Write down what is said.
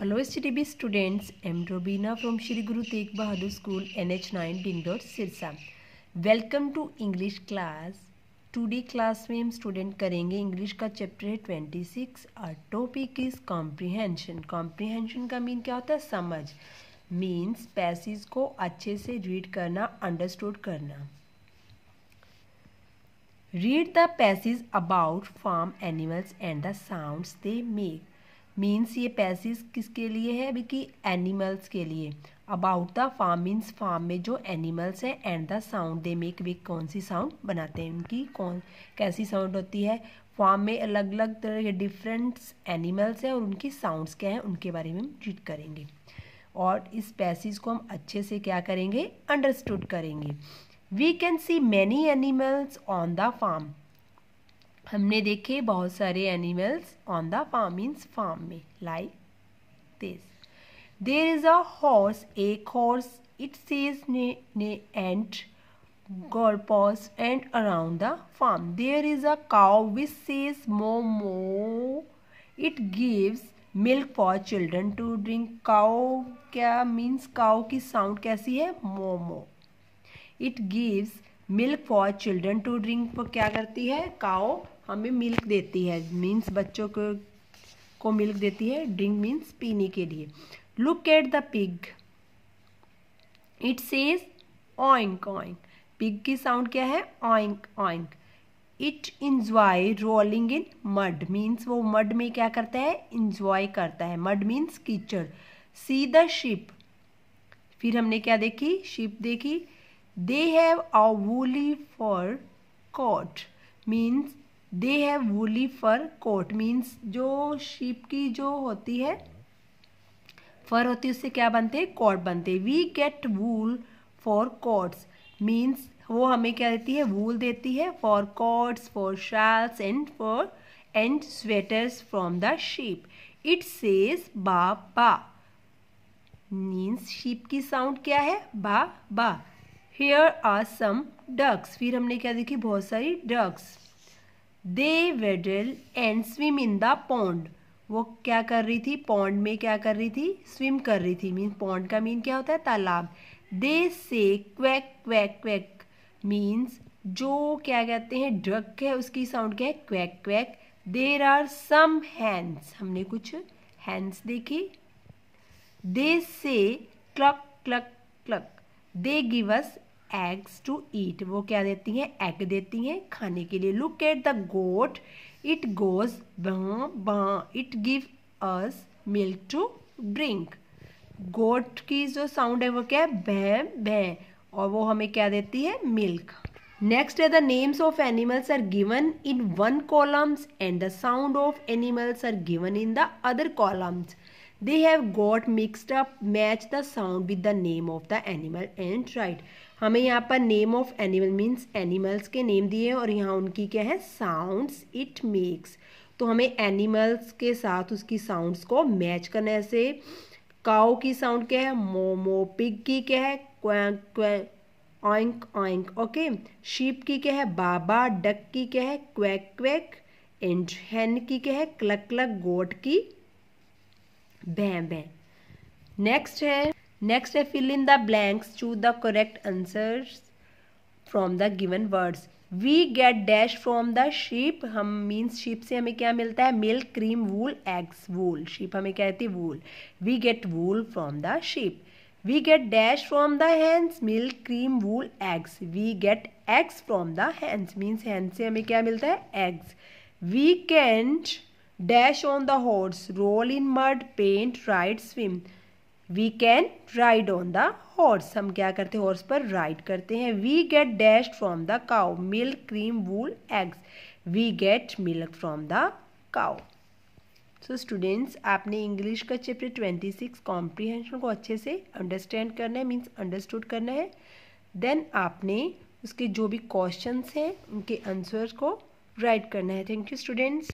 hello S T B students am Robina from Shri Guru Tegh Bahadur school N H nine Dingdor Sirsa welcome to English class the class में हम student करेंगे English का chapter है twenty six और topic is comprehension comprehension का mean क्या होता है समझ मीन्स पैसेज को अच्छे से रीड करना अंडरस्टूड करना read the passage about farm animals and the sounds they make means ये पैसेज किसके लिए है अभी कि एनिमल्स के लिए about the farm means farm में जो एनिमल्स हैं and the sound they make वे कौन सी साउंड बनाते हैं उनकी कौन कैसी साउंड होती है फार्म में अलग अलग तरह के डिफरेंट एनिमल्स हैं और उनकी साउंड्स क्या हैं उनके बारे में हम चीट करेंगे और इस पैसेज को हम अच्छे से क्या करेंगे अंडरस्टूड करेंगे we can see many animals on the farm हमने देखे बहुत सारे animals on the farm means farm में like this there is a horse एक horse it says neigh neigh and gallops and around the farm there is a cow which says moo moo it gives milk for children to drink cow क्या means cow की sound कैसी है moo moo it gives milk for children to drink पर क्या करती है काओ हमें milk देती है मीन्स बच्चों को को मिल्क देती है ड्रिंक मीन्स पीने के लिए look at the pig it says oink oink pig की साउंड क्या है oink oink it enjoy rolling in mud means वो मड में क्या करता है इंजॉय करता है मड मीन्स कीचड़ सी द शिप फिर हमने क्या देखी शिप देखी they have a woolly fur coat means they have woolly fur coat means जो शीप की जो होती है फर होती है उससे क्या बनते हैं कोट बनते हैं we get wool for coats means वो हमें क्या देती है वूल देती है for coats for shawls and for and sweaters from the sheep it says baa baa means sheep की साउंड क्या है बा बा हेयर आर सम डक्स फिर हमने क्या देखी बहुत सारी ducks they waddle and swim in the pond वो क्या कर रही थी पौंड में क्या कर रही थी स्विम कर रही थी मीन पौंड का मीन क्या होता है तालाब दे से क्वैक क्वैक क्वैक मीन्स जो क्या कहते हैं डक है उसकी साउंड क्या है quack quack there are some hens हमने कुछ हैंड्स देखी they say cluck cluck cluck they give us eggs to eat वो क्या देती हैं एग देती हैं खाने के लिए look at the goat it goes baa it give us milk to drink goat की जो साउंड है वो क्या है भैं भैं और वो हमें क्या देती है मिल्क नेक्स्ट है the names of animals are given in one columns and the sound of animals are given in the other columns they have got mixed up match the sound with the name of the animal and write हमें यहाँ पर name of animal means animals के name दिए हैं और यहाँ उनकी क्या है साउंड्स इट मेक्स तो हमें एनिमल्स के साथ उसकी साउंड्स को मैच करने से काओ की साउंड क्या है मोमो पिग की क्या है क्वैंक क्वैंक ऑइंक ऑइंक ओके शीप की क्या है बाबा डक की क्या है क्वैक क्वैक एंड हैन की क्या है क्लक क्लक गोट की भैं भैं नेक्स्ट है नेक्स्ट है fill in the blanks choose the correct answer from the given words we get dash from the sheep हम मीन्स शीप से हमें क्या मिलता है milk cream wool eggs wool sheep हमें क्या कहती है wool we get wool from the sheep we get dash from the hens milk cream wool eggs we get eggs from the hens means hen से हमें क्या मिलता है eggs we can't dash on the horse roll in mud paint ride swim we can ride on the horse हम क्या करते हैं horse पर राइड करते हैं we get dash from the cow milk cream wool eggs we get milk from the cow so students आपने English का chapter twenty six comprehension को अच्छे से अंडरस्टैंड करना है मीन्स अंडरस्टूड करना है देन आपने उसके जो भी क्वेश्चंस हैं उनके आंसर्स को राइट करना है थैंक यू स्टूडेंट्स